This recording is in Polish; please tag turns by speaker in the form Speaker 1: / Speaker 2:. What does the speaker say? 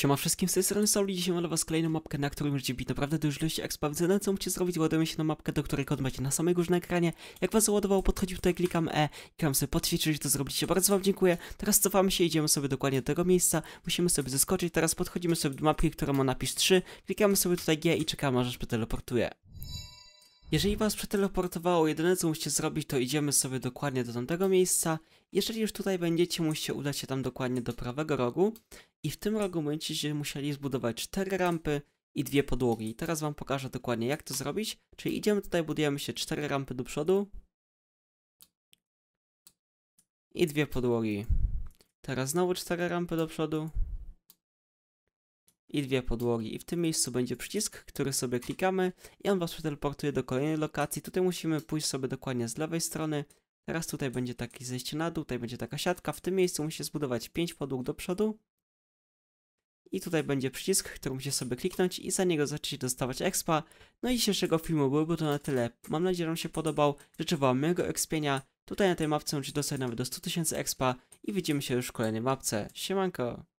Speaker 1: Siema wszystkim, z tej strony Sauli, dzisiaj mam dla was kolejną mapkę, na którą możecie bić naprawdę dużo ilości expa, więc co musicie zrobić, ładujemy się na mapkę, do której kod macie na samej górze na ekranie. Jak was załadował, podchodził tutaj, klikam E i klikam sobie podświetlić, to zrobiliście, bardzo wam dziękuję. Teraz cofamy się, idziemy sobie dokładnie do tego miejsca, musimy sobie zeskoczyć, teraz podchodzimy sobie do mapki, która ma napis 3, klikamy sobie tutaj G i czekamy aż teleportuje. Jeżeli was przeteleportowało, jedyne co musicie zrobić to idziemy sobie dokładnie do tamtego miejsca. Jeżeli już tutaj będziecie, musicie udać się tam dokładnie do prawego rogu. I w tym rogu będziecie musieli zbudować 4 rampy i dwie podłogi. I teraz wam pokażę dokładnie jak to zrobić. Czyli idziemy tutaj, budujemy się 4 rampy do przodu. I dwie podłogi. Teraz znowu 4 rampy do przodu i dwie podłogi. I w tym miejscu będzie przycisk, który sobie klikamy i on was przeteleportuje do kolejnej lokacji. Tutaj musimy pójść sobie dokładnie z lewej strony. Teraz tutaj będzie takie zejście na dół, tutaj będzie taka siatka. W tym miejscu musicie zbudować 5 podłóg do przodu. I tutaj będzie przycisk, który musi sobie kliknąć i za niego się dostawać expa. No i dzisiejszego filmu byłoby to na tyle. Mam nadzieję, że on się podobał. Życzę wam miłego expienia. Tutaj na tej mapce możecie dostać nawet do 100 tysięcy expa i widzimy się już w kolejnej mapce. Siemanko!